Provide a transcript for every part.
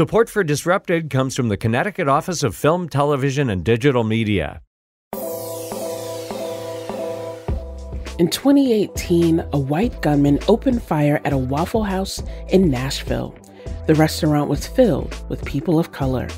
Support for Disrupted comes from the Connecticut Office of Film, Television, and Digital Media. In 2018, a white gunman opened fire at a Waffle House in Nashville. The restaurant was filled with people of color.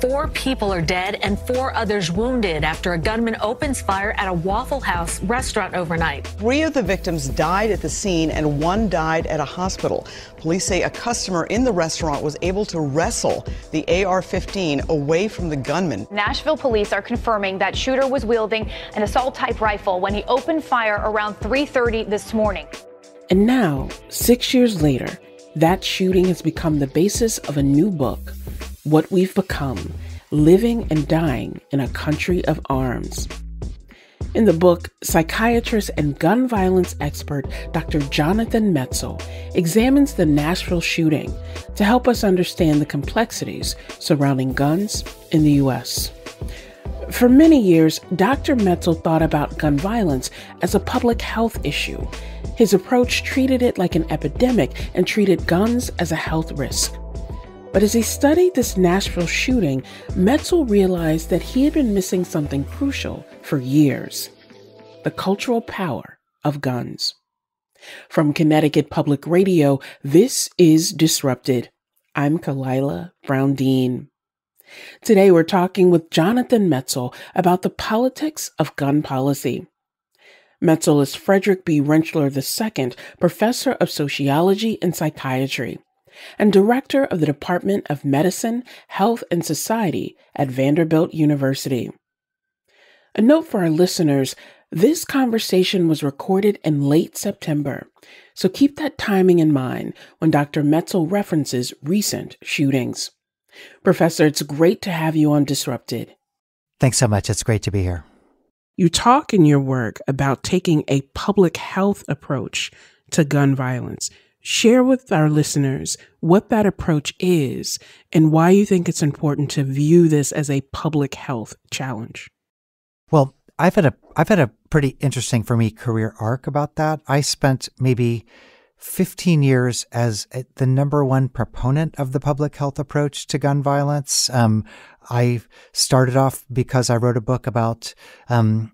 Four people are dead and four others wounded after a gunman opens fire at a Waffle House restaurant overnight. Three of the victims died at the scene and one died at a hospital. Police say a customer in the restaurant was able to wrestle the AR 15 away from the gunman. Nashville police are confirming that shooter was wielding an assault type rifle when he opened fire around 3:30 this morning. And now, 6 years later, that shooting has become the basis of a new book what we've become, living and dying in a country of arms. In the book, psychiatrist and gun violence expert Dr. Jonathan Metzel examines the Nashville shooting to help us understand the complexities surrounding guns in the U.S. For many years, Dr. Metzel thought about gun violence as a public health issue. His approach treated it like an epidemic and treated guns as a health risk. But as he studied this Nashville shooting, Metzel realized that he had been missing something crucial for years the cultural power of guns. From Connecticut Public Radio, this is Disrupted. I'm Kalila Brown Dean. Today we're talking with Jonathan Metzel about the politics of gun policy. Metzel is Frederick B. Rentschler II, professor of sociology and psychiatry and director of the Department of Medicine, Health, and Society at Vanderbilt University. A note for our listeners this conversation was recorded in late September, so keep that timing in mind when Dr. Metzel references recent shootings. Professor, it's great to have you on Disrupted. Thanks so much. It's great to be here. You talk in your work about taking a public health approach to gun violence. Share with our listeners what that approach is and why you think it's important to view this as a public health challenge. Well, I've had a I've had a pretty interesting for me career arc about that. I spent maybe 15 years as the number one proponent of the public health approach to gun violence. Um, I started off because I wrote a book about um,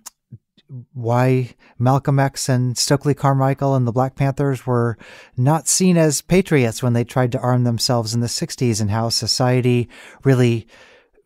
why Malcolm X and Stokely Carmichael and the Black Panthers were not seen as patriots when they tried to arm themselves in the 60s and how society really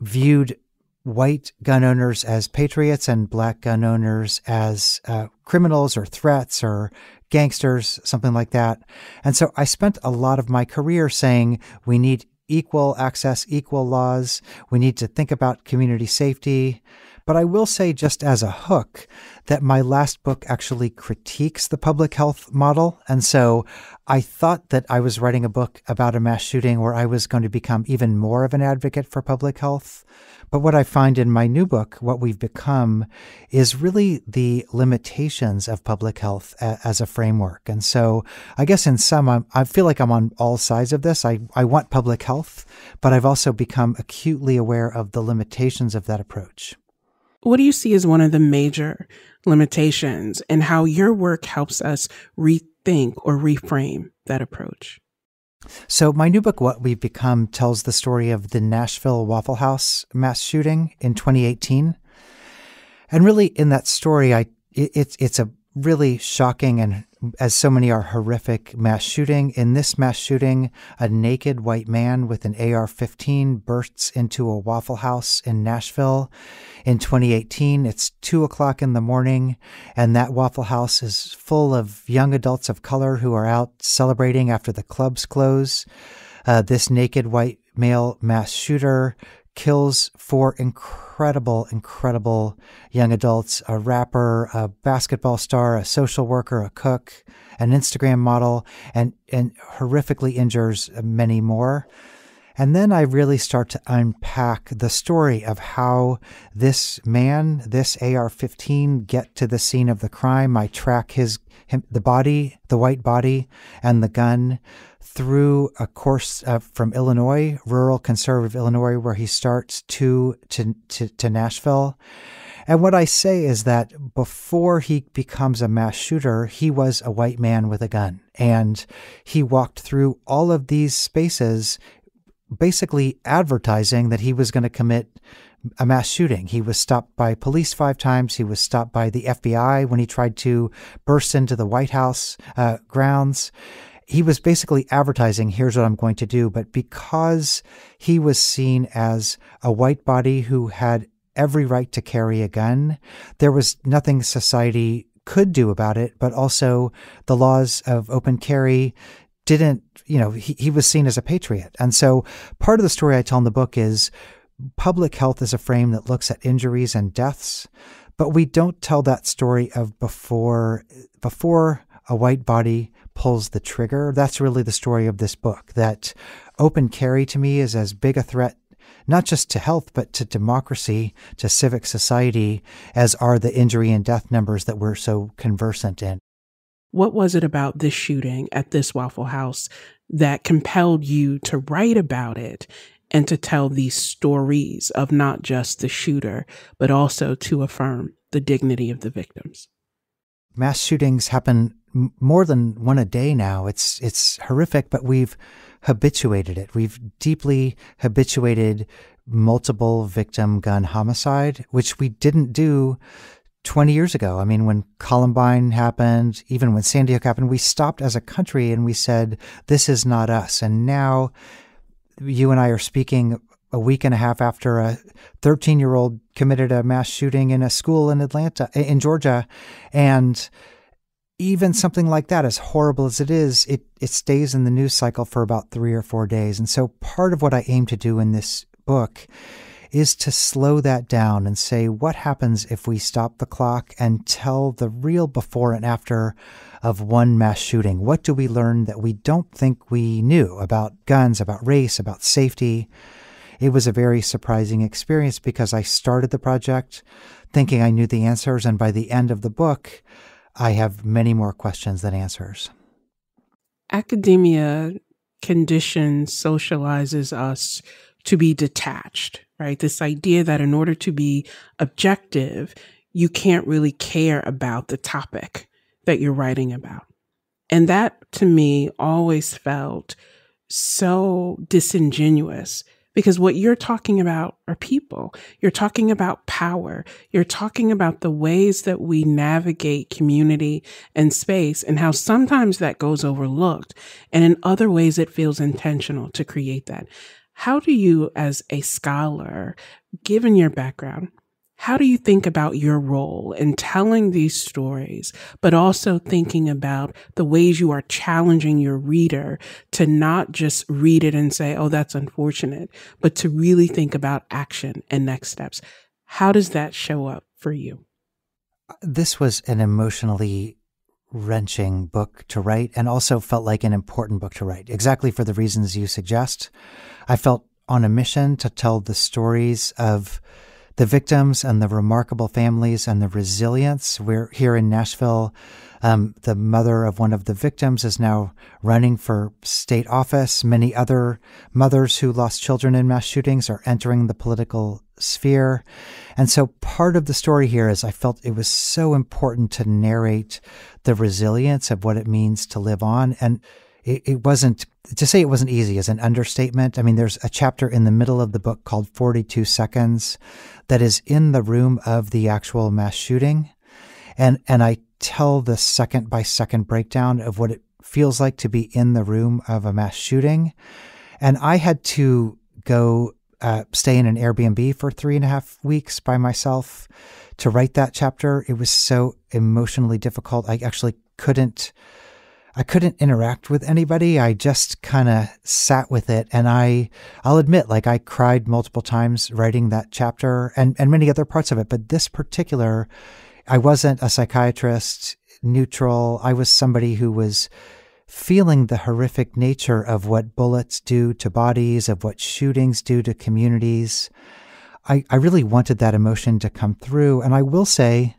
viewed white gun owners as patriots and black gun owners as uh, criminals or threats or gangsters, something like that. And so I spent a lot of my career saying we need equal access, equal laws. We need to think about community safety. But I will say, just as a hook, that my last book actually critiques the public health model. And so I thought that I was writing a book about a mass shooting where I was going to become even more of an advocate for public health. But what I find in my new book, what we've become, is really the limitations of public health as a framework. And so I guess in some, I'm, i feel like I'm on all sides of this. I, I want public health, but I've also become acutely aware of the limitations of that approach. What do you see as one of the major limitations and how your work helps us rethink or reframe that approach? So, my new book, What We've Become, tells the story of the Nashville Waffle House mass shooting in 2018. And really, in that story, I it's it's a really shocking and as so many are horrific mass shooting. In this mass shooting, a naked white man with an AR 15 bursts into a Waffle House in Nashville. In 2018, it's two o'clock in the morning, and that Waffle House is full of young adults of color who are out celebrating after the clubs close. Uh, this naked white male mass shooter kills four incredible, incredible young adults a rapper, a basketball star, a social worker, a cook, an Instagram model, and, and horrifically injures many more. And then I really start to unpack the story of how this man, this AR-15, get to the scene of the crime. I track his him, the body, the white body, and the gun through a course uh, from Illinois, rural conservative Illinois, where he starts to to, to, to Nashville. And what I say is that before he becomes a mass shooter, he was a white man with a gun. And he walked through all of these spaces basically advertising that he was going to commit a mass shooting. He was stopped by police five times. He was stopped by the FBI when he tried to burst into the White House uh, grounds. He was basically advertising, here's what I'm going to do. But because he was seen as a white body who had every right to carry a gun, there was nothing society could do about it, but also the laws of open carry didn't, you know, he, he was seen as a patriot. And so part of the story I tell in the book is public health is a frame that looks at injuries and deaths, but we don't tell that story of before before a white body pulls the trigger. That's really the story of this book. That open carry to me is as big a threat not just to health, but to democracy, to civic society, as are the injury and death numbers that we're so conversant in. What was it about this shooting at this Waffle House that compelled you to write about it and to tell these stories of not just the shooter, but also to affirm the dignity of the victims? Mass shootings happen more than one a day now. It's it's horrific, but we've habituated it. We've deeply habituated multiple victim gun homicide, which we didn't do 20 years ago. I mean, when Columbine happened, even when Sandy Hook happened, we stopped as a country and we said, this is not us. And now you and I are speaking a week and a half after a 13 year old committed a mass shooting in a school in Atlanta, in Georgia. And even something like that, as horrible as it is, it, it stays in the news cycle for about three or four days. And so part of what I aim to do in this book is to slow that down and say, what happens if we stop the clock and tell the real before and after of one mass shooting? What do we learn that we don't think we knew about guns, about race, about safety? It was a very surprising experience because I started the project thinking I knew the answers, and by the end of the book, I have many more questions than answers. Academia conditions socializes us to be detached right? This idea that in order to be objective, you can't really care about the topic that you're writing about. And that to me always felt so disingenuous because what you're talking about are people. You're talking about power. You're talking about the ways that we navigate community and space and how sometimes that goes overlooked. And in other ways, it feels intentional to create that. How do you, as a scholar, given your background, how do you think about your role in telling these stories, but also thinking about the ways you are challenging your reader to not just read it and say, oh, that's unfortunate, but to really think about action and next steps? How does that show up for you? Uh, this was an emotionally wrenching book to write and also felt like an important book to write, exactly for the reasons you suggest. I felt on a mission to tell the stories of the victims and the remarkable families and the resilience. We're here in Nashville. Um, the mother of one of the victims is now running for state office. Many other mothers who lost children in mass shootings are entering the political sphere. And so part of the story here is I felt it was so important to narrate the resilience of what it means to live on. And it, it wasn't, to say it wasn't easy is an understatement. I mean, there's a chapter in the middle of the book called 42 Seconds that is in the room of the actual mass shooting. And, and I tell the second by second breakdown of what it feels like to be in the room of a mass shooting. And I had to go uh, stay in an Airbnb for three and a half weeks by myself to write that chapter. It was so emotionally difficult. I actually couldn't. I couldn't interact with anybody. I just kind of sat with it. And I, I'll admit, like I cried multiple times writing that chapter and, and many other parts of it. But this particular, I wasn't a psychiatrist, neutral. I was somebody who was feeling the horrific nature of what bullets do to bodies, of what shootings do to communities. I, I really wanted that emotion to come through. And I will say,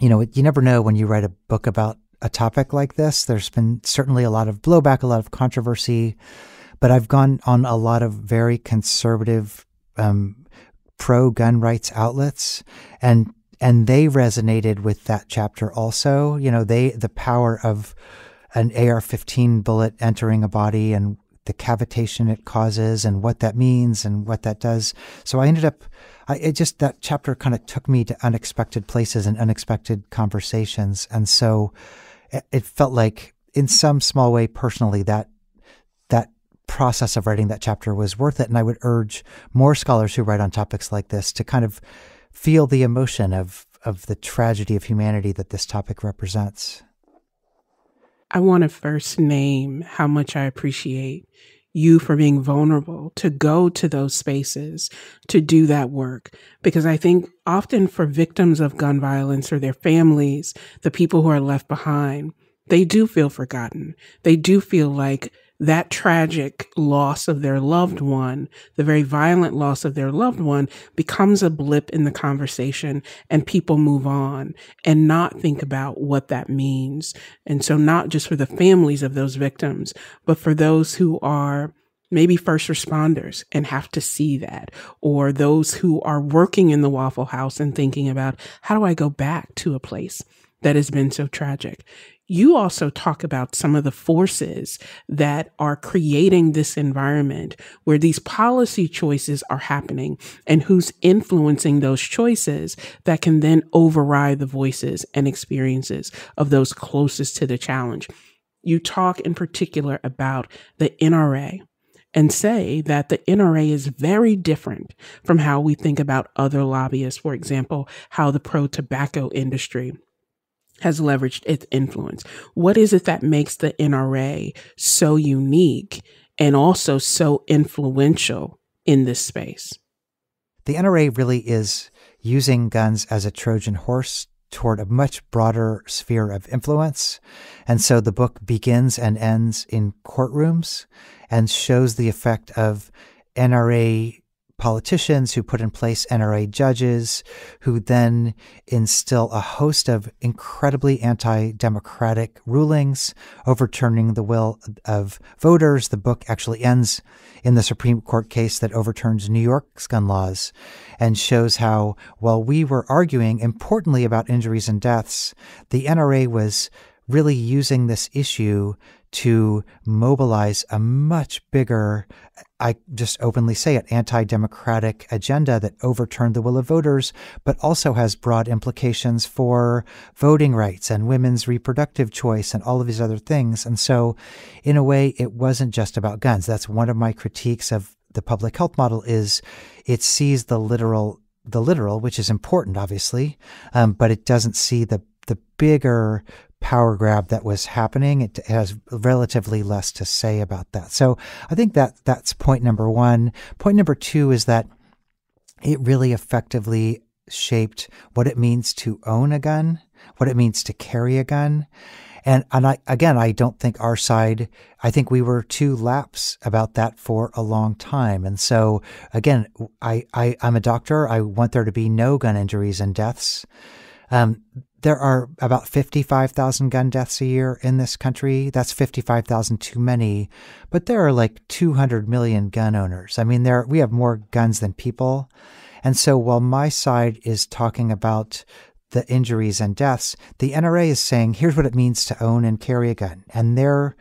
you know, you never know when you write a book about a topic like this. There's been certainly a lot of blowback, a lot of controversy, but I've gone on a lot of very conservative, um, pro gun rights outlets, and and they resonated with that chapter also. You know, they the power of an AR 15 bullet entering a body and the cavitation it causes and what that means and what that does. So I ended up, I, it just, that chapter kind of took me to unexpected places and unexpected conversations. And so it, it felt like, in some small way, personally, that process of writing that chapter was worth it. And I would urge more scholars who write on topics like this to kind of feel the emotion of, of the tragedy of humanity that this topic represents. I want to first name how much I appreciate you for being vulnerable to go to those spaces to do that work. Because I think often for victims of gun violence or their families, the people who are left behind, they do feel forgotten. They do feel like that tragic loss of their loved mm-hmm. one, the very violent loss of their loved one, becomes a blip in the conversation and people move on and not think about what that means. And so, not just for the families of those victims, but for those who are maybe first responders and have to see that, or those who are working in the Waffle House and thinking about how do I go back to a place that has been so tragic you also talk about some of the forces that are creating this environment where these policy choices are happening and who's influencing those choices that can then override the voices and experiences of those closest to the challenge. You talk in particular about the NRA and say that the NRA is very different from how we think about other lobbyists, for example, how the pro tobacco industry has leveraged its influence. What is it that makes the NRA so unique and also so influential in this space? The NRA really is using guns as a Trojan horse toward a much broader sphere of influence. And so the book begins and ends in courtrooms and shows the effect of NRA politicians, who put in place NRA judges, who then instill a host of incredibly anti democratic rulings, overturning the will of voters. The book actually ends in the Supreme Court case that overturns New York's gun laws and shows how, while we were arguing importantly about injuries and deaths, the NRA was really using this issue to mobilize a much bigger, I just openly say it, anti democratic agenda that overturned the will of voters, but also has broad implications for voting rights and women's reproductive choice and all of these other things. And so, in a way, it wasn't just about guns. That's one of my critiques of the public health model is it sees the literal the literal which is important obviously um, but it doesn't see the the bigger power grab that was happening. It has relatively less to say about that. So I think that that's point number one. Point number two is that it really effectively shaped what it means to own a gun, what it means to carry a gun. And, and I, again, I don't think our side, I think we were too laps about that for a long time. And so, again, I, I, I'm a doctor. I want there to be no gun injuries and deaths. Um, there are about 55,000 gun deaths a year in this country. That's 55,000 too many, but there are like 200 million gun owners. I mean, there we have more guns than people. And so while my side is talking about the injuries and deaths, the NRA is saying, here's what it means to own and carry a gun. And they're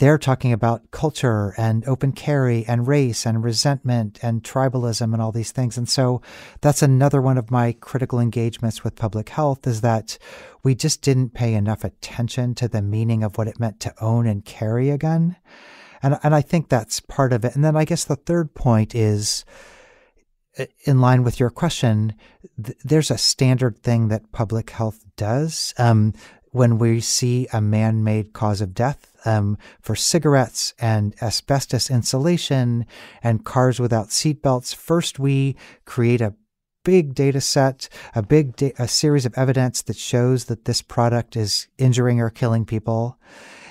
they're talking about culture and open carry and race and resentment and tribalism and all these things. And so that's another one of my critical engagements with public health is that we just didn't pay enough attention to the meaning of what it meant to own and carry a gun. And, and I think that's part of it. And then I guess the third point is uh, in line with your question, th- there's a standard thing that public health does. Um, when we see a man made cause of death um, for cigarettes and asbestos insulation and cars without seatbelts, first we create a big data set, a big da a series of evidence that shows that this product is injuring or killing people.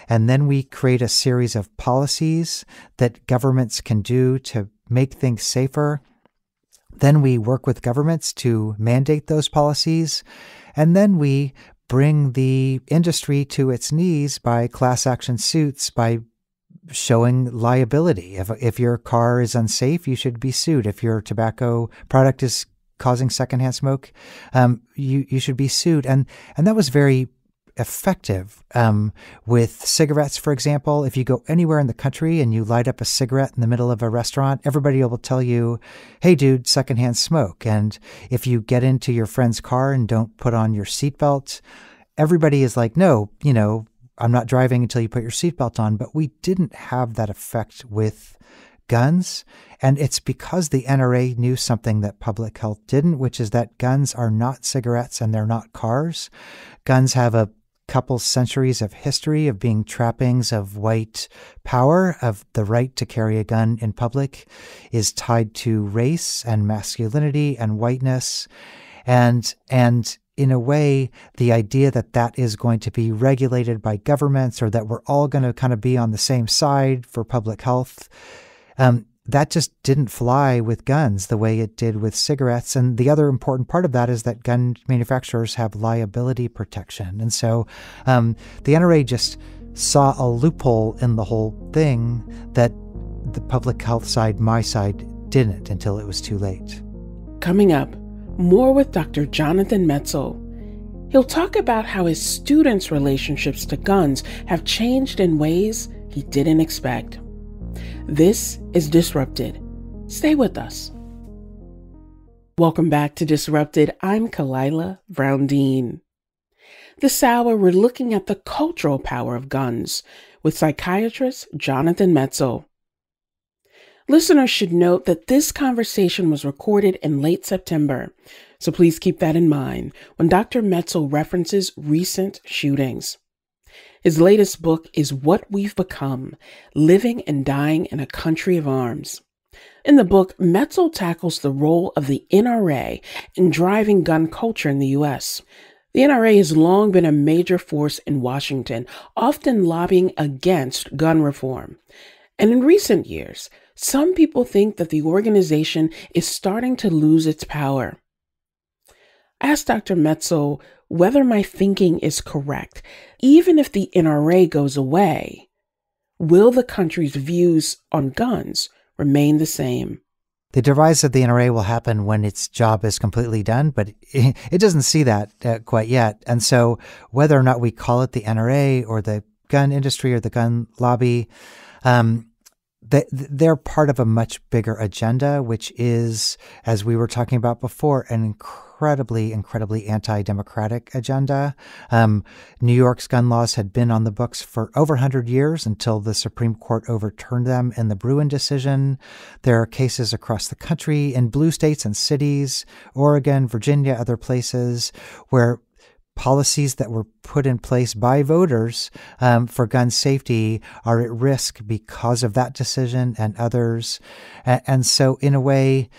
And then we create a series of policies that governments can do to make things safer. Then we work with governments to mandate those policies. And then we bring the industry to its knees by class action suits, by showing liability. If, if your car is unsafe, you should be sued. If your tobacco product is causing secondhand smoke, um, you, you should be sued. And, and that was very effective um, with cigarettes, for example. If you go anywhere in the country and you light up a cigarette in the middle of a restaurant, everybody will tell you, hey, dude, secondhand smoke. And if you get into your friend's car and don't put on your seatbelt, everybody is like, no, you know, I'm not driving until you put your seatbelt on. But we didn't have that effect with guns. And it's because the NRA knew something that public health didn't, which is that guns are not cigarettes and they're not cars. Guns have a couple centuries of history of being trappings of white power, of the right to carry a gun in public, is tied to race and masculinity and whiteness. And, and in a way, the idea that that is going to be regulated by governments or that we're all going to kind of be on the same side for public health um, that just didn't fly with guns the way it did with cigarettes. And the other important part of that is that gun manufacturers have liability protection. And so um, the NRA just saw a loophole in the whole thing that the public health side, my side, didn't until it was too late. Coming up, more with Dr. Jonathan Metzel. He'll talk about how his students' relationships to guns have changed in ways he didn't expect. This is Disrupted. Stay with us. Welcome back to Disrupted. I'm Kalila Brown This hour, we're looking at the cultural power of guns with psychiatrist Jonathan Metzel. Listeners should note that this conversation was recorded in late September, so please keep that in mind when Dr. Metzel references recent shootings. His latest book is What We've Become Living and Dying in a Country of Arms. In the book, Metzel tackles the role of the NRA in driving gun culture in the U.S. The NRA has long been a major force in Washington, often lobbying against gun reform. And in recent years, some people think that the organization is starting to lose its power. I asked Dr. Metzel whether my thinking is correct. Even if the NRA goes away, will the country's views on guns remain the same? The demise of the NRA will happen when its job is completely done, but it, doesn't see that uh, quite yet. And so, whether or not we call it the NRA or the gun industry or the gun lobby, um, they, they're part of a much bigger agenda, which is, as we were talking about before, an incredible incredibly, incredibly anti democratic agenda. Um, New York's gun laws had been on the books for over 100 years until the Supreme Court overturned them in the Bruin decision. There are cases across the country in blue states and cities, Oregon, Virginia, other places where policies that were put in place by voters um, for gun safety are at risk because of that decision and others. And, and so, in a way,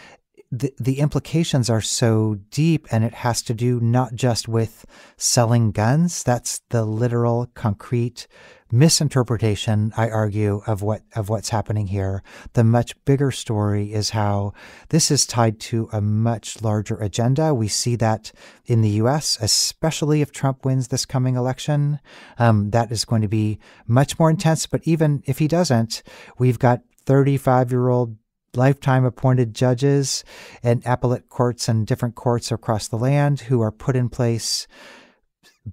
the, the implications are so deep and it has to do not just with selling guns that's the literal concrete misinterpretation i argue of what of what's happening here the much bigger story is how this is tied to a much larger agenda we see that in the us especially if trump wins this coming election um, that is going to be much more intense but even if he doesn't we've got 35 year old lifetime appointed judges and appellate courts and different courts across the land who are put in place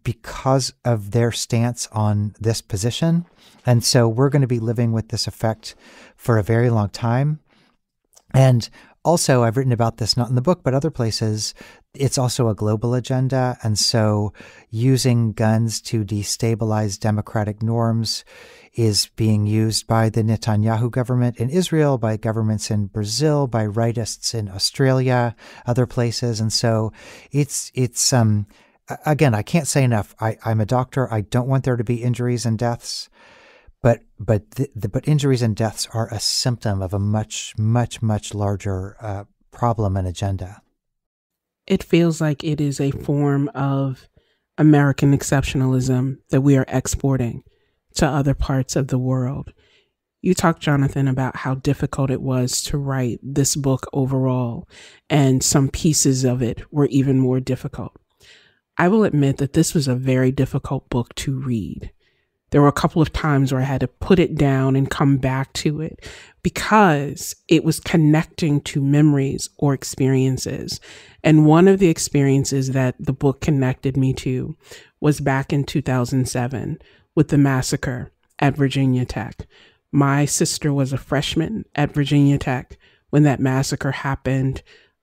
because of their stance on this position. And so we're going to be living with this effect for a very long time. And also, I've written about this not in the book, but other places it's also a global agenda. And so using guns to destabilize democratic norms is being used by the Netanyahu government in Israel, by governments in Brazil, by rightists in Australia, other places. And so it's, it's, um, again, I can't say enough. I, I'm a doctor. I don't want there to be injuries and deaths but but the, the, but injuries and deaths are a symptom of a much much much larger uh, problem and agenda it feels like it is a form of American exceptionalism that we are exporting to other parts of the world. You talked, Jonathan, about how difficult it was to write this book overall, and some pieces of it were even more difficult. I will admit that this was a very difficult book to read. There were a couple of times where I had to put it down and come back to it because it was connecting to memories or experiences. And one of the experiences that the book connected me to was back in 2007 with the massacre at Virginia Tech. My sister was a freshman at Virginia Tech when that massacre happened.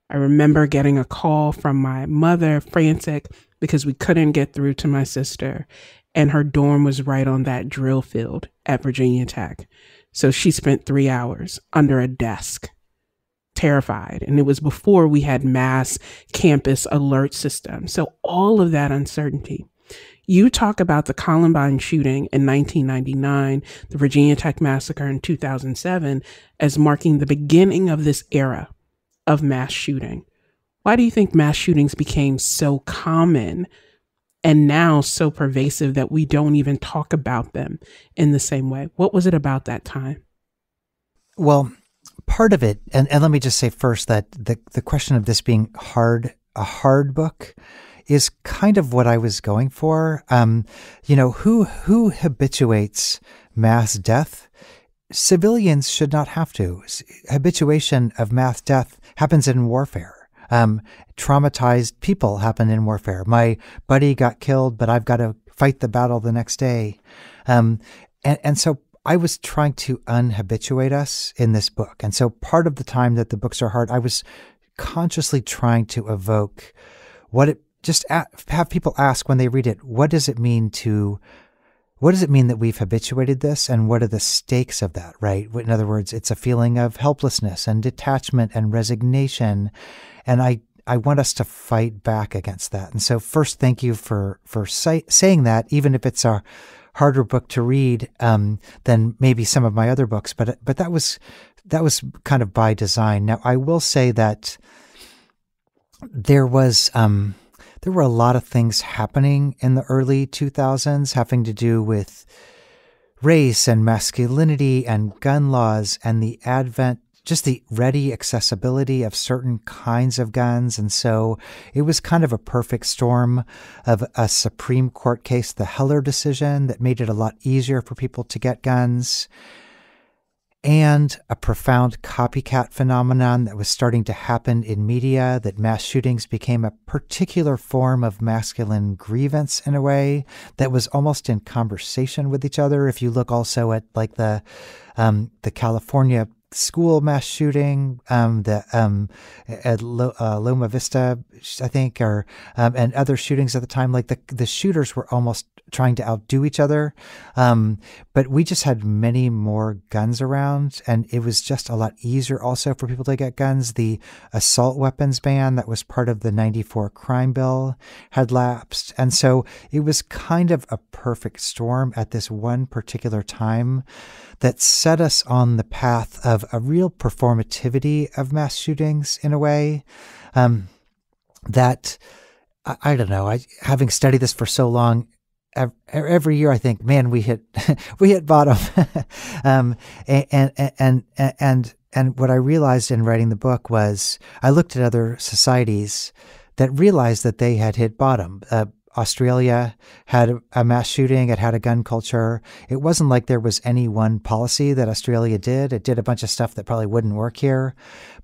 I remember getting a call from my mother, frantic, because we couldn't get through to my sister and her dorm was right on that drill field at Virginia Tech. So she spent three hours under a desk, terrified. And it was before we had mass campus alert system. So all of that uncertainty. You talk about the Columbine shooting in 1999, the Virginia Tech massacre in 2007 as marking the beginning of this era of mass shooting. Why do you think mass shootings became so common and now so pervasive that we don't even talk about them in the same way. What was it about that time? Well, part of it, and, and let me just say first that the, the question of this being hard, a hard book, is kind of what I was going for. Um, you know, who who habituates mass death? Civilians should not have to. Habituation of mass death happens in warfare um, traumatized people happen in warfare. My buddy got killed, but I've got to fight the battle the next day. Um, and, and so I was trying to unhabituate us in this book. And so part of the time that the books are hard, I was consciously trying to evoke what it just have people ask when they read it, what does it mean to what does it mean that we've habituated this and what are the stakes of that, right? In other words, it's a feeling of helplessness and detachment and resignation. And I, I want us to fight back against that. And so first, thank you for, for say, saying that, even if it's a harder book to read, um, than maybe some of my other books, but, but that was, that was kind of by design. Now, I will say that there was, um, there were a lot of things happening in the early 2000s having to do with race and masculinity and gun laws and the advent just the ready accessibility of certain kinds of guns. And so it was kind of a perfect storm of a Supreme Court case, the Heller decision, that made it a lot easier for people to get guns and a profound copycat phenomenon that was starting to happen in media, that mass shootings became a particular form of masculine grievance in a way that was almost in conversation with each other. If you look also at like the um, the California school mass shooting, um, the um, at Lo- uh, Loma Vista, I think, or um, and other shootings at the time, like the the shooters were almost trying to outdo each other. Um, but we just had many more guns around, and it was just a lot easier also for people to get guns. The assault weapons ban that was part of the '94 crime bill had lapsed, and so it was kind of a perfect storm at this one particular time that set us on the path of a real performativity of mass shootings in a way um, that I, I, don't know. I having studied this for so long. Every year, I think, man, we hit, we hit bottom, um, and and and and and what I realized in writing the book was I looked at other societies that realized that they had hit bottom. Uh, Australia had a mass shooting, it had a gun culture. It wasn't like there was any one policy that Australia did. It did a bunch of stuff that probably wouldn't work here.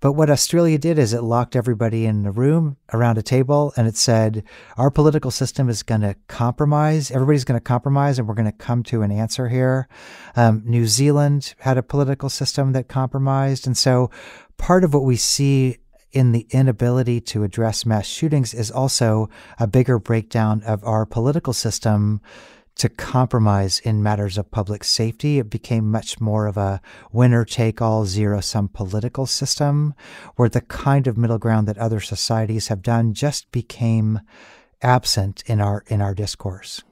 But what Australia did is it locked everybody in a room around a table and it said, our political system is going to compromise. Everybody's going to compromise and we're going to come to an answer here. Um, New Zealand had a political system that compromised. And so part of what we see in the inability to address mass shootings is also a bigger breakdown of our political system to compromise in matters of public safety. It became much more of a winner take all, zero sum political system where the kind of middle ground that other societies have done just became absent in our in our discourse.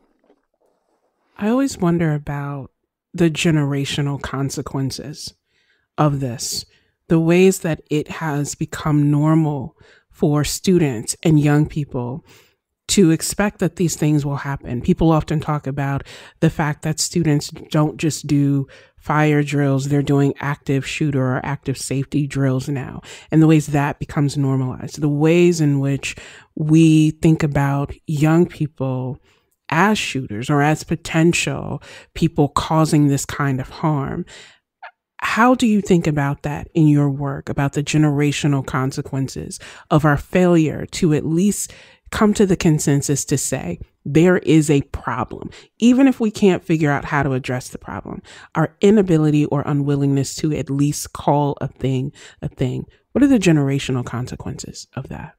I always wonder about the generational consequences of this the ways that it has become normal for students and young people to expect that these things will happen. People often talk about the fact that students don't just do fire drills, they're doing active shooter or active safety drills now, and the ways that becomes normalized. The ways in which we think about young people as shooters or as potential people causing this kind of harm how do you think about that in your work, about the generational consequences of our failure to at least come to the consensus to say there is a problem, even if we can't figure out how to address the problem, our inability or unwillingness to at least call a thing a thing? What are the generational consequences of that?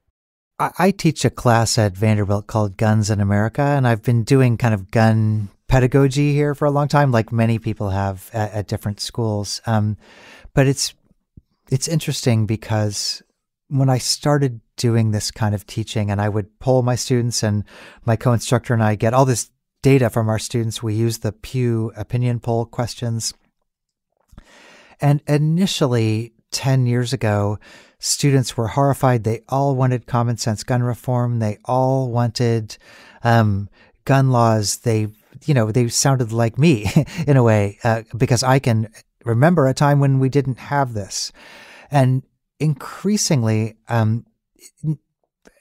I, I teach a class at Vanderbilt called Guns in America, and I've been doing kind of gun pedagogy here for a long time, like many people have at, at different schools. Um, but it's it's interesting because when I started doing this kind of teaching, and I would poll my students, and my co-instructor and I get all this data from our students. We use the Pew opinion poll questions, and initially. 10 years ago, students were horrified. They all wanted common sense gun reform. They all wanted um, gun laws. They you know, they sounded like me in a way, uh, because I can remember a time when we didn't have this. And increasingly, um,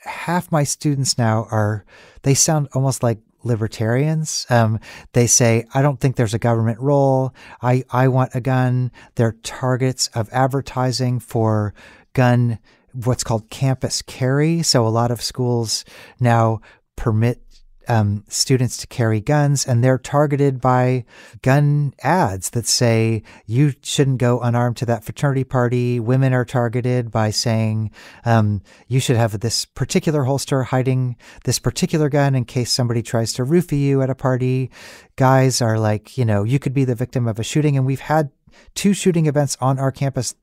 half my students now are, they sound almost like libertarians. Um, they say, I don't think there's a government role. I, I want a gun. They're targets of advertising for gun, what's called campus carry. So a lot of schools now permit um, students to carry guns, and they're targeted by gun ads that say, you shouldn't go unarmed to that fraternity party. Women are targeted by saying, um, you should have this particular holster hiding this particular gun in case somebody tries to roofie you at a party. Guys are like, you know, you could be the victim of a shooting. And we've had two shooting events on our campus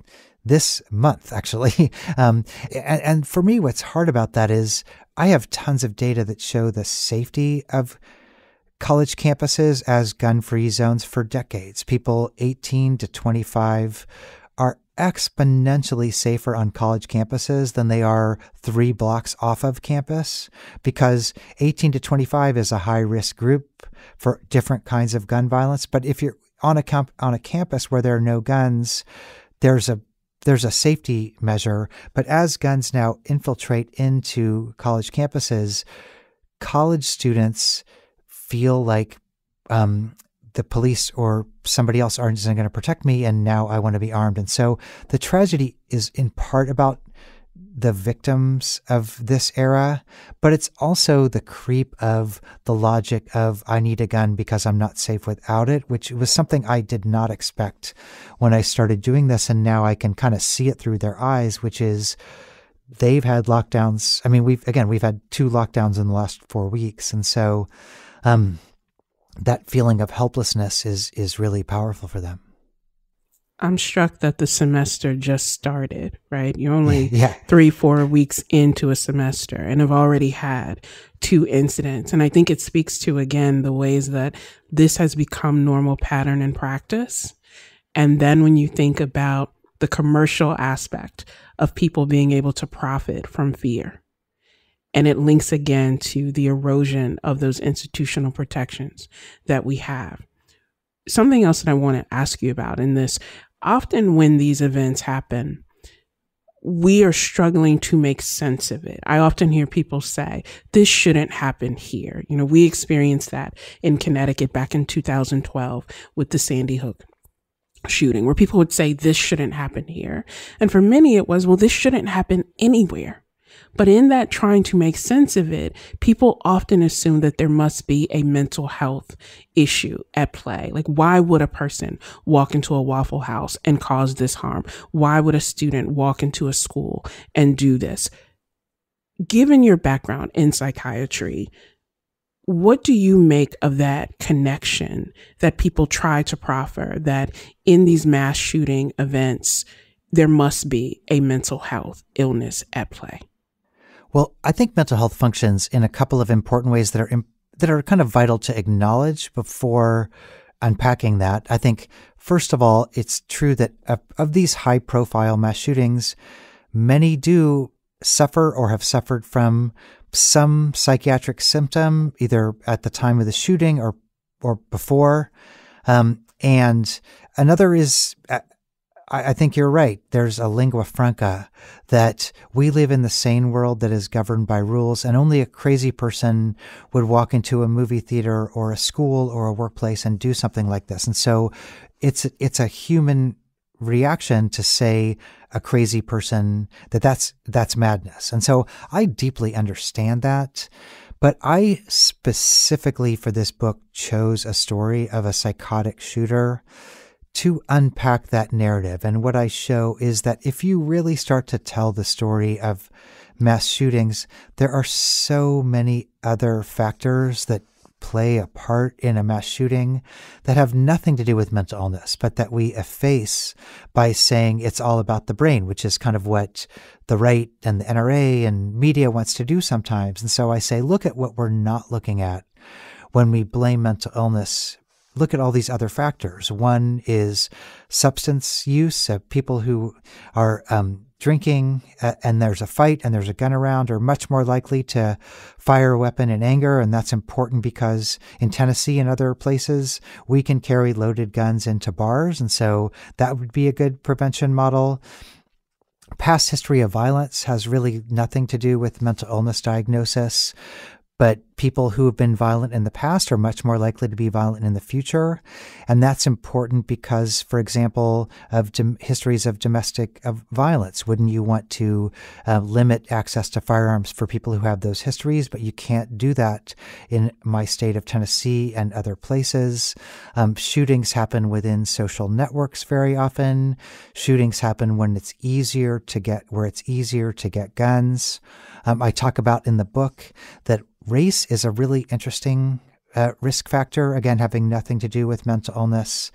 this month, actually. Um, and, and for me, what's hard about that is I have tons of data that show the safety of college campuses as gun free zones for decades. People 18 to 25 are exponentially safer on college campuses than they are three blocks off of campus because 18 to 25 is a high risk group for different kinds of gun violence. But if you're on a, on a campus where there are no guns, there's a there's a safety measure, but as guns now infiltrate into college campuses, college students feel like um, the police or somebody else aren't going to protect me, and now I want to be armed. And so the tragedy is in part about the victims of this era, but it's also the creep of the logic of I need a gun because I'm not safe without it, which was something I did not expect when I started doing this. And now I can kind of see it through their eyes, which is they've had lockdowns. I mean, we've, again, we've had two lockdowns in the last four weeks. And so, um, that feeling of helplessness is, is really powerful for them. I'm struck that the semester just started, right? You're only yeah. three, four weeks into a semester and have already had two incidents. And I think it speaks to, again, the ways that this has become normal pattern and practice. And then when you think about the commercial aspect of people being able to profit from fear, and it links again to the erosion of those institutional protections that we have something else that I want to ask you about in this often when these events happen, we are struggling to make sense of it. I often hear people say, this shouldn't happen here. You know, we experienced that in Connecticut back in 2012 with the Sandy Hook shooting, where people would say, this shouldn't happen here. And for many, it was, well, this shouldn't happen anywhere. But in that trying to make sense of it, people often assume that there must be a mental health issue at play. Like, why would a person walk into a Waffle House and cause this harm? Why would a student walk into a school and do this? Given your background in psychiatry, what do you make of that connection that people try to proffer that in these mass shooting events, there must be a mental health illness at play? Well, I think mental health functions in a couple of important ways that are that are kind of vital to acknowledge before unpacking that. I think first of all, it's true that of, of these high-profile mass shootings, many do suffer or have suffered from some psychiatric symptom, either at the time of the shooting or or before. Um, and another is uh, I, I think you're right. There's a lingua franca that we live in the sane world that is governed by rules, and only a crazy person would walk into a movie theater or a school or a workplace and do something like this. And so it's it's a human reaction to say a crazy person that that's that's madness. And so I deeply understand that. But I specifically for this book chose a story of a psychotic shooter to unpack that narrative. And what I show is that if you really start to tell the story of mass shootings, there are so many other factors that play a part in a mass shooting that have nothing to do with mental illness, but that we efface by saying it's all about the brain, which is kind of what the right and the NRA and media wants to do sometimes. And so I say, look at what we're not looking at when we blame mental illness look at all these other factors. One is substance use, uh, people who are um, drinking uh, and there's a fight and there's a gun around are much more likely to fire a weapon in anger. And that's important because in Tennessee and other places, we can carry loaded guns into bars. And so that would be a good prevention model past history of violence has really nothing to do with mental illness diagnosis but people who have been violent in the past are much more likely to be violent in the future and that's important because for example of dom- histories of domestic of violence wouldn't you want to uh, limit access to firearms for people who have those histories but you can't do that in my state of tennessee and other places um, shootings happen within social networks very often shootings happen when it's easier to get where it's easier to get guns um, i talk about in the book that Race is a really interesting uh, risk factor, again, having nothing to do with mental illness,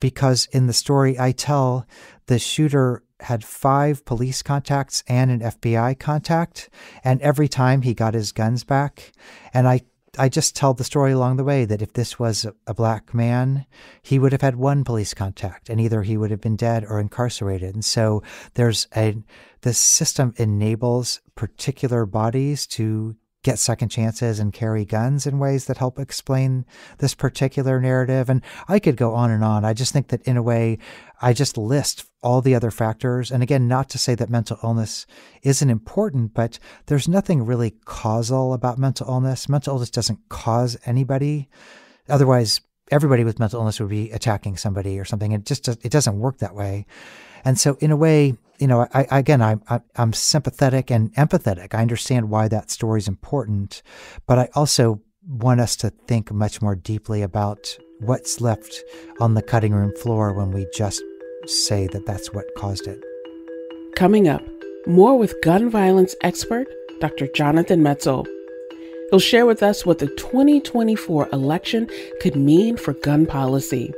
because in the story I tell, the shooter had five police contacts and an FBI contact, and every time he got his guns back. And I I just tell the story along the way that if this was a black man, he would have had one police contact, and either he would have been dead or incarcerated. And so there's a this system enables particular bodies to get second chances and carry guns in ways that help explain this particular narrative. And I could go on and on. I just think that in a way, I just list all the other factors. And again, not to say that mental illness isn't important, but there's nothing really causal about mental illness. Mental illness doesn't cause anybody. Otherwise, everybody with mental illness would be attacking somebody or something. It just it doesn't work that way. And so, in a way, you know, I, I, again, I, am I'm sympathetic and empathetic. I understand why that story is important, but I also want us to think much more deeply about what's left on the cutting room floor when we just say that that's what caused it. Coming up, more with gun violence expert Dr. Jonathan Metzel. He'll share with us what the 2024 election could mean for gun policy.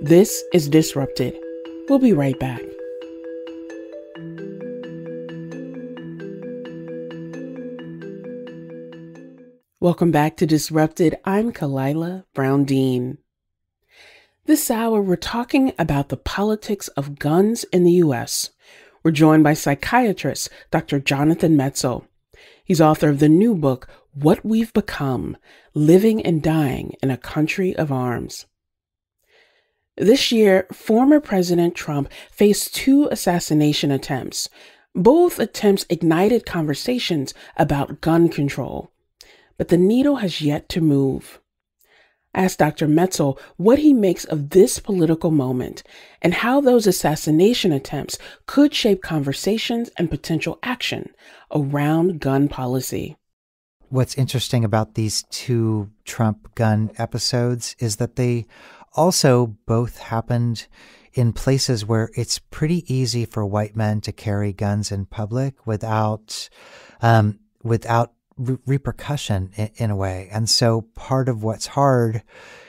This is Disrupted We'll be right back. Welcome back to Disrupted. I'm Kalila Brown Dean. This hour, we're talking about the politics of guns in the U.S. We're joined by psychiatrist Dr. Jonathan Metzel. He's author of the new book, What We've Become Living and Dying in a Country of Arms. This year, former President Trump faced two assassination attempts. Both attempts ignited conversations about gun control, but the needle has yet to move. Ask Dr. Metzel what he makes of this political moment and how those assassination attempts could shape conversations and potential action around gun policy. What's interesting about these two Trump gun episodes is that they also, both happened in places where it's pretty easy for white men to carry guns in public without um, without re repercussion in, in, a way. And so, part of what's hard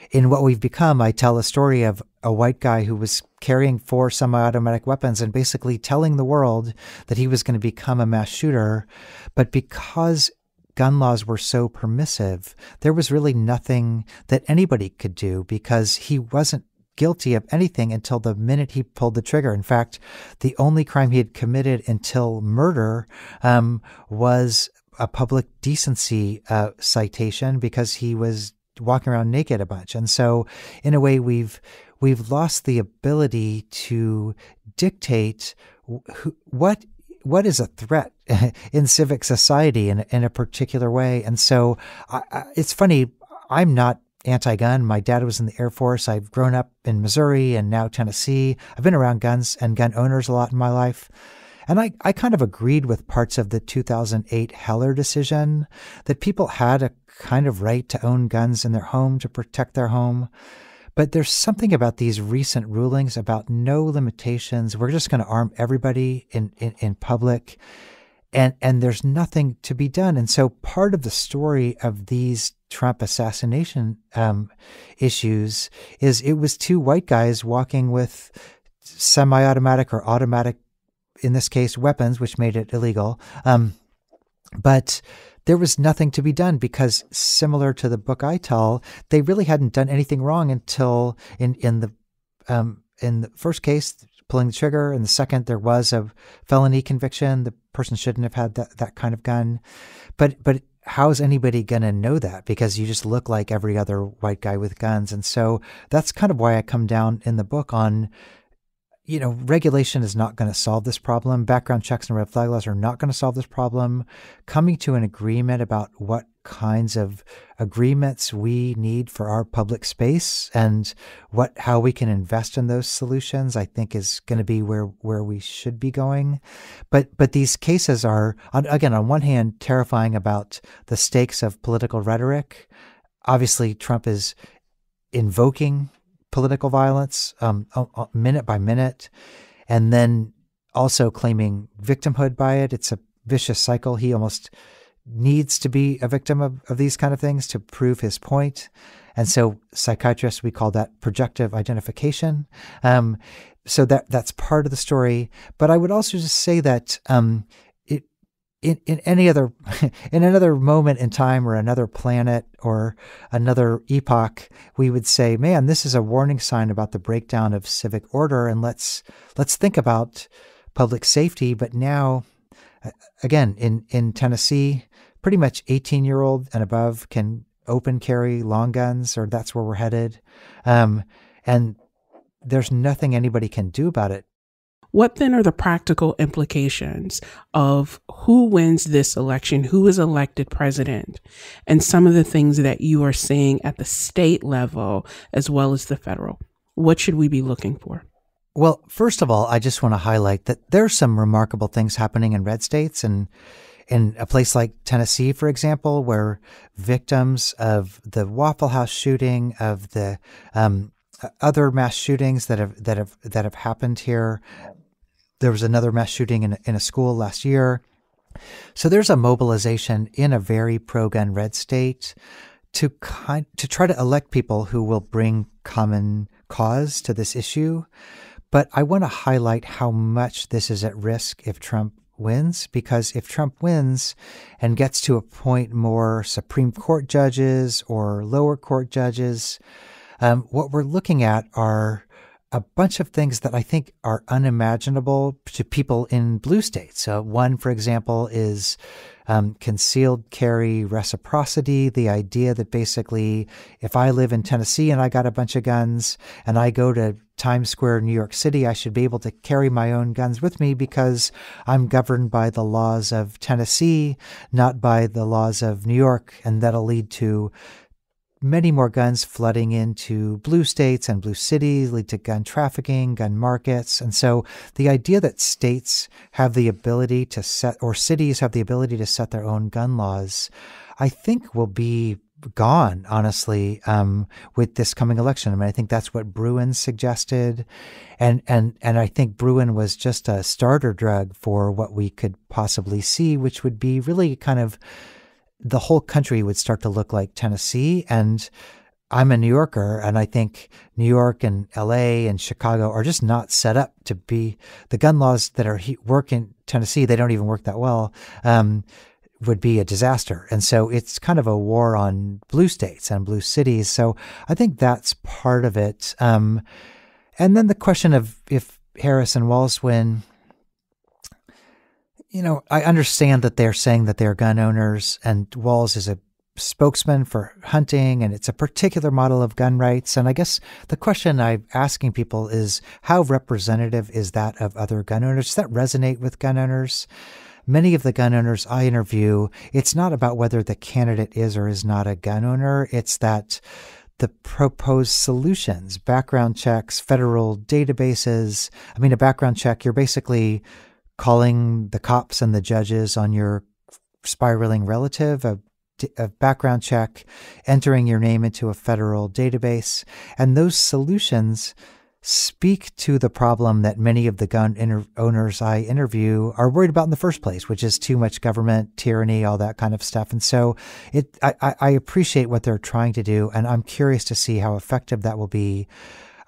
in what we've become, I tell a story of a white guy who was carrying four semi-automatic weapons and basically telling the world that he was going to become a mass shooter, but because gun laws were so permissive, there was really nothing that anybody could do because he wasn't guilty of anything until the minute he pulled the trigger. In fact, the only crime he had committed until murder um, was a public decency uh, citation because he was walking around naked a bunch. And so, in a way, we've we've lost the ability to dictate what what is a threat in civic society in, in a particular way. And so I, I, it's funny, I'm not anti gun. My dad was in the Air Force. I've grown up in Missouri and now Tennessee. I've been around guns and gun owners a lot in my life. And I, I kind of agreed with parts of the 2008 Heller decision that people had a kind of right to own guns in their home to protect their home. But there's something about these recent rulings about no limitations. We're just going to arm everybody in, in, in public and and there's nothing to be done. And so part of the story of these Trump assassination um, issues is it was two white guys walking with semi-automatic or automatic, in this case, weapons, which made it illegal. Um, but there was nothing to be done because similar to the book I tell, they really hadn't done anything wrong until in in the um, in the first case, pulling the trigger, and the second there was a felony conviction, the person shouldn't have had that, that kind of gun. But but how is anybody going to know that because you just look like every other white guy with guns and so that's kind of why i come down in the book on you know regulation is not going to solve this problem background checks and red flag laws are not going to solve this problem coming to an agreement about what kinds of agreements we need for our public space and what how we can invest in those solutions I think is going to be where where we should be going but but these cases are again on one hand terrifying about the stakes of political rhetoric obviously Trump is invoking political violence um, uh, uh, minute by minute and then also claiming victimhood by it it's a vicious cycle he almost needs to be a victim of, of these kind of things to prove his point. And so psychiatrists, we call that projective identification. Um, so that that's part of the story. But I would also just say that um, it, in, in any other in another moment in time or another planet or another epoch, we would say, man, this is a warning sign about the breakdown of civic order. And let's let's think about public safety. But now again, in, in Tennessee, pretty much 18 year old and above can open carry long guns, or that's where we're headed. Um, and there's nothing anybody can do about it. What then are the practical implications of who wins this election, who is elected president, and some of the things that you are seeing at the state level as well as the federal? What should we be looking for? Well, first of all, I just want to highlight that there's some remarkable things happening in red states and in a place like Tennessee, for example, where victims of the Waffle House shooting, of the um, other mass shootings that have that have that have happened here, there was another mass shooting in, in a school last year. So there's a mobilization in a very pro-gun red state to kind to try to elect people who will bring common cause to this issue. But I want to highlight how much this is at risk if Trump wins, because if Trump wins and gets to appoint more Supreme Court judges or lower court judges, um, what we're looking at are a bunch of things that I think are unimaginable to people in blue states. one, for example, is um, concealed carry reciprocity, the idea that basically if I live in Tennessee and I got a bunch of guns and I go to Times Square, New York City, I should be able to carry my own guns with me because I'm governed by the laws of Tennessee, not by the laws of New York. And that'll lead to many more guns flooding into blue states and blue cities, lead to gun trafficking, gun markets. And so the idea that states have the ability to set, or cities have the ability to set their own gun laws, I think will be gone, honestly, um, with this coming election. I mean, I think that's what Bruin suggested, and and and I think Bruin was just a starter drug for what we could possibly see, which would be really kind of the whole country would start to look like Tennessee. And I'm a New Yorker, and I think New York and LA and Chicago are just not set up to be the gun laws that are work in Tennessee. They don't even work that well. Um, would be a disaster. And so it's kind of a war on blue states and blue cities. So I think that's part of it. Um, and then the question of if Harris and Wallace win, you know, I understand that they're saying that they're gun owners, and Walls is a spokesman for hunting, and it's a particular model of gun rights. And I guess the question I'm asking people is how representative is that of other gun owners? Does that resonate with gun owners? Many of the gun owners I interview, it's not about whether the candidate is or is not a gun owner, it's that the proposed solutions, background checks, federal databases. I mean, a background check, you're basically calling the cops and the judges on your spiraling relative, a, a, background check, entering your name into a federal database. And those solutions speak to the problem that many of the gun owners I interview are worried about in the first place, which is too much government, tyranny, all that kind of stuff. And so it, I, I appreciate what they're trying to do, and I'm curious to see how effective that will be.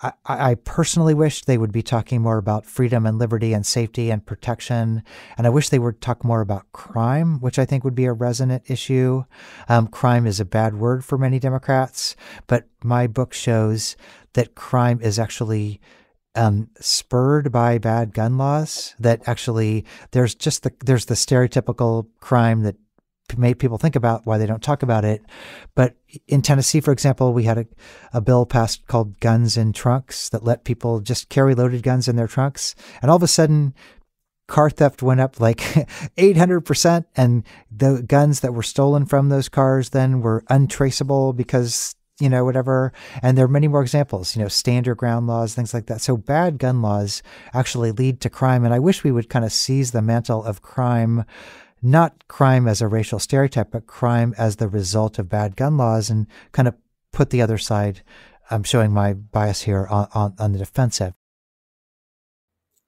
I, I personally wish they would be talking more about freedom and liberty and safety and protection. And I wish they would talk more about crime, which I think would be a resonant issue. Um, crime is a bad word for many Democrats, but my book shows that crime is actually um, spurred by bad gun laws. That actually, there's just the there's the stereotypical crime that made people think about why they don't talk about it. But in Tennessee, for example, we had a, a bill passed called Guns in Trunks that let people just carry loaded guns in their trunks. And all of a sudden, car theft went up like 800%. And the guns that were stolen from those cars then were untraceable because you know, whatever. And there are many more examples, you know, stand your ground laws, things like that. So bad gun laws actually lead to crime. And I wish we would kind of seize the mantle of crime not crime as a racial stereotype, but crime as the result of bad gun laws and kind of put the other side. I'm showing my bias here on, on, on the defensive.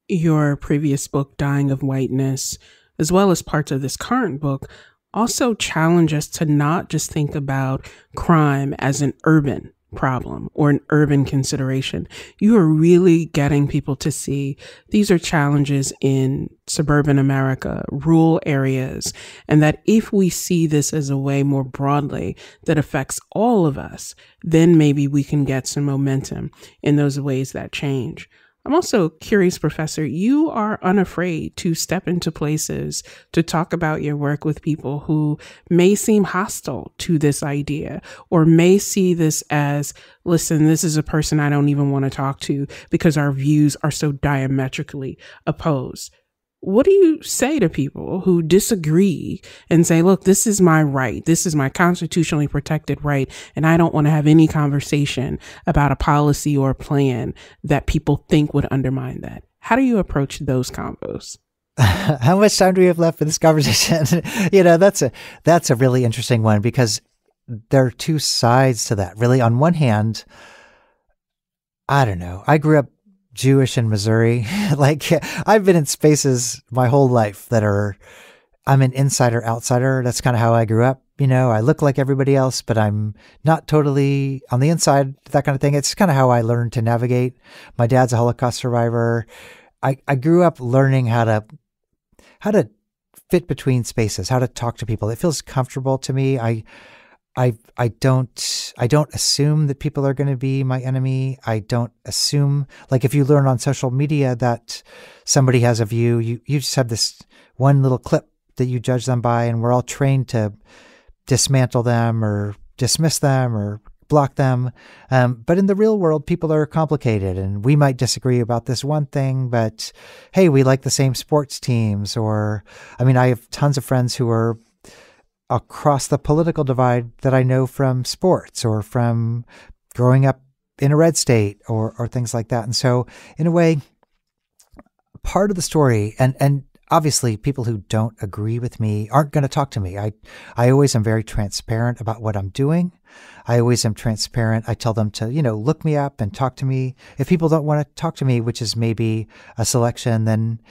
Your previous book, Dying of Whiteness, as well as parts of this current book, also challenge us to not just think about crime as an urban problem or an urban consideration. You are really getting people to see these are challenges in suburban America, rural areas, and that if we see this as a way more broadly that affects all of us, then maybe we can get some momentum in those ways that change. I'm also curious, Professor, you are unafraid to step into places to talk about your work with people who may seem hostile to this idea or may see this as listen, this is a person I don't even want to talk to because our views are so diametrically opposed what do you say to people who disagree and say, look, this is my right. This is my constitutionally protected right. And I don't want to have any conversation about a policy or a plan that people think would undermine that. How do you approach those combos? How much time do we have left for this conversation? you know, that's a that's a really interesting one because there are two sides to that. Really, on one hand, I don't know. I grew up Jewish in Missouri. like I've been in spaces my whole life that are I'm an insider outsider. That's kind of how I grew up. You know, I look like everybody else, but I'm not totally on the inside, that kind of thing. It's kind of how I learned to navigate. My dad's a Holocaust survivor. I, I grew up learning how to how to fit between spaces, how to talk to people. It feels comfortable to me. I I I don't I don't assume that people are going to be my enemy. I don't assume like if you learn on social media that somebody has a view, you you just have this one little clip that you judge them by, and we're all trained to dismantle them or dismiss them or block them. Um, but in the real world, people are complicated, and we might disagree about this one thing, but hey, we like the same sports teams. Or I mean, I have tons of friends who are across the political divide that I know from sports or from growing up in a red state or or things like that. And so, in a way, part of the story and and obviously people who don't agree with me aren't going to talk to me. I I always am very transparent about what I'm doing. I always am transparent. I tell them to, you know, look me up and talk to me. If people don't want to talk to me, which is maybe a selection, then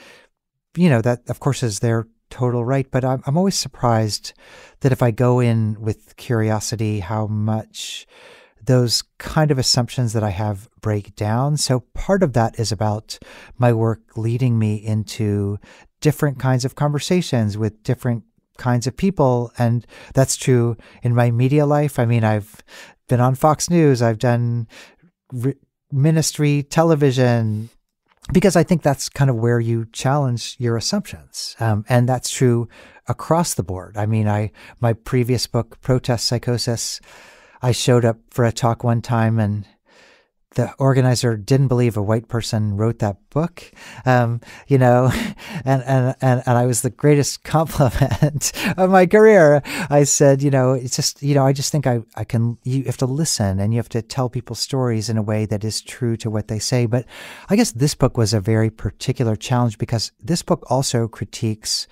you know, that of course is their total right, but I'm, I'm always surprised that if I go in with curiosity, how much those kind of assumptions that I have break down. So part of that is about my work leading me into different kinds of conversations with different kinds of people. And that's true in my media life. I mean, I've been on Fox News, I've done ministry television, because I think that's kind of where you challenge your assumptions, um, and that's true across the board. I mean, I my previous book, Protest Psychosis, I showed up for a talk one time and the organizer didn't believe a white person wrote that book, um, you know, and, and, and, and I was the greatest compliment of my career. I said, you know, it's just, you know, I just think I, I can, you have to listen and you have to tell people stories in a way that is true to what they say. But I guess this book was a very particular challenge because this book also critiques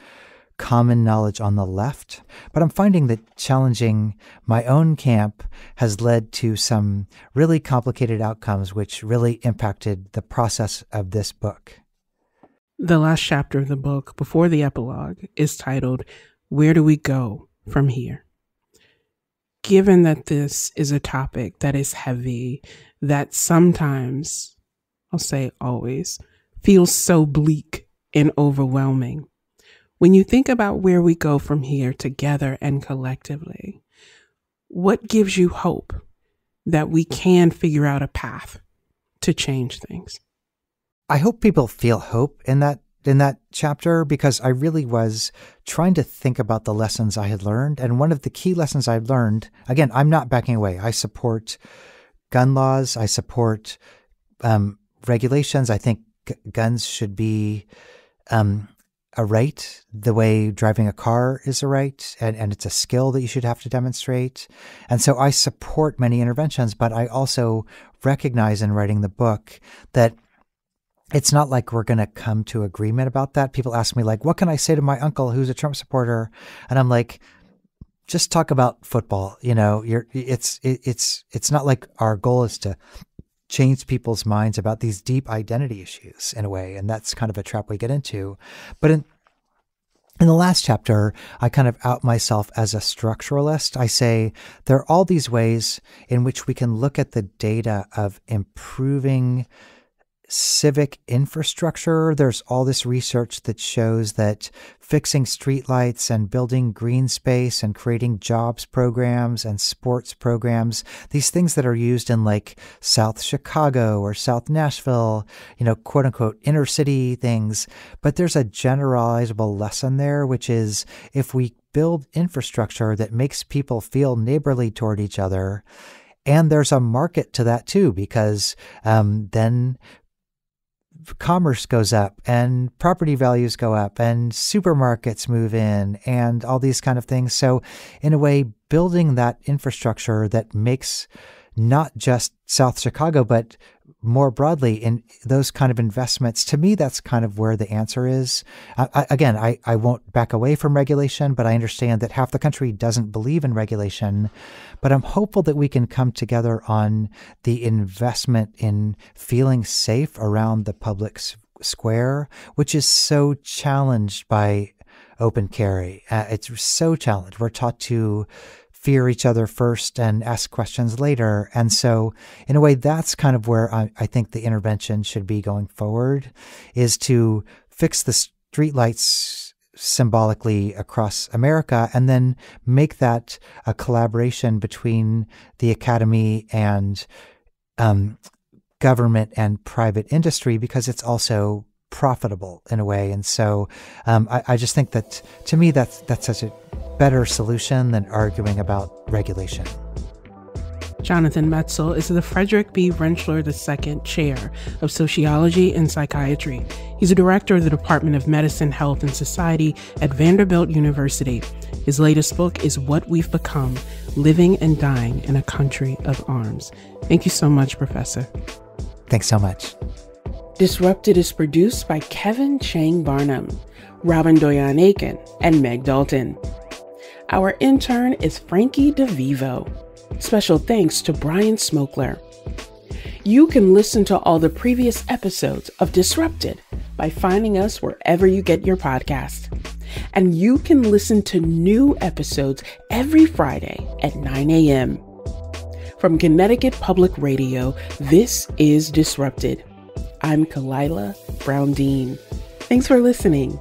common knowledge on the left, but I'm finding that challenging my own camp has led to some really complicated outcomes, which really impacted the process of this book. The last chapter of the book, before the epilogue, is titled, Where Do We Go From Here? Given that this is a topic that is heavy, that sometimes, I'll say always, feels so bleak and overwhelming, when you think about where we go from here together and collectively, what gives you hope that we can figure out a path to change things? I hope people feel hope in that in that chapter because I really was trying to think about the lessons I had learned. And one of the key lessons I learned, again, I'm not backing away. I support gun laws. I support um, regulations. I think guns should be um, a right the way driving a car is a right and, and it's a skill that you should have to demonstrate and so i support many interventions but i also recognize in writing the book that it's not like we're going to come to agreement about that people ask me like what can i say to my uncle who's a trump supporter and i'm like just talk about football you know you're it's it, it's it's not like our goal is to Change people's minds about these deep identity issues in a way. And that's kind of a trap we get into. But in in the last chapter, I kind of out myself as a structuralist. I say there are all these ways in which we can look at the data of improving civic infrastructure. There's all this research that shows that fixing streetlights and building green space and creating jobs programs and sports programs, these things that are used in like South Chicago or South Nashville, you know, quote unquote inner city things. But there's a generalizable lesson there, which is if we build infrastructure that makes people feel neighborly toward each other, and there's a market to that too, because um, then commerce goes up and property values go up and supermarkets move in and all these kind of things. So, in a way, building that infrastructure that makes not just South Chicago, but more broadly in those kind of investments, to me, that's kind of where the answer is. I, I, again, I, I won't back away from regulation, but I understand that half the country doesn't believe in regulation. But I'm hopeful that we can come together on the investment in feeling safe around the public square, which is so challenged by open carry. Uh, it's so challenged. We're taught to fear each other first and ask questions later. And so, in a way, that's kind of where I, I think the intervention should be going forward is to fix the streetlights symbolically across America and then make that a collaboration between the academy and um, government and private industry because it's also profitable in a way. And so um, I, I, just think that to me, that's, that's such a better solution than arguing about regulation. Jonathan Metzel is the Frederick B. Rentschler II Chair of Sociology and Psychiatry. He's a director of the Department of Medicine, Health, and Society at Vanderbilt University. His latest book is What We've Become Living and Dying in a Country of Arms. Thank you so much, Professor. Thanks so much. Disrupted is produced by Kevin Chang Barnum, Robin Doyon Aiken, and Meg Dalton. Our intern is Frankie DeVivo. Special thanks to Brian Smokler. You can listen to all the previous episodes of Disrupted by finding us wherever you get your podcast. And you can listen to new episodes every Friday at 9 a.m. From Connecticut Public Radio, this is Disrupted. I'm Kalila Brown Dean. Thanks for listening.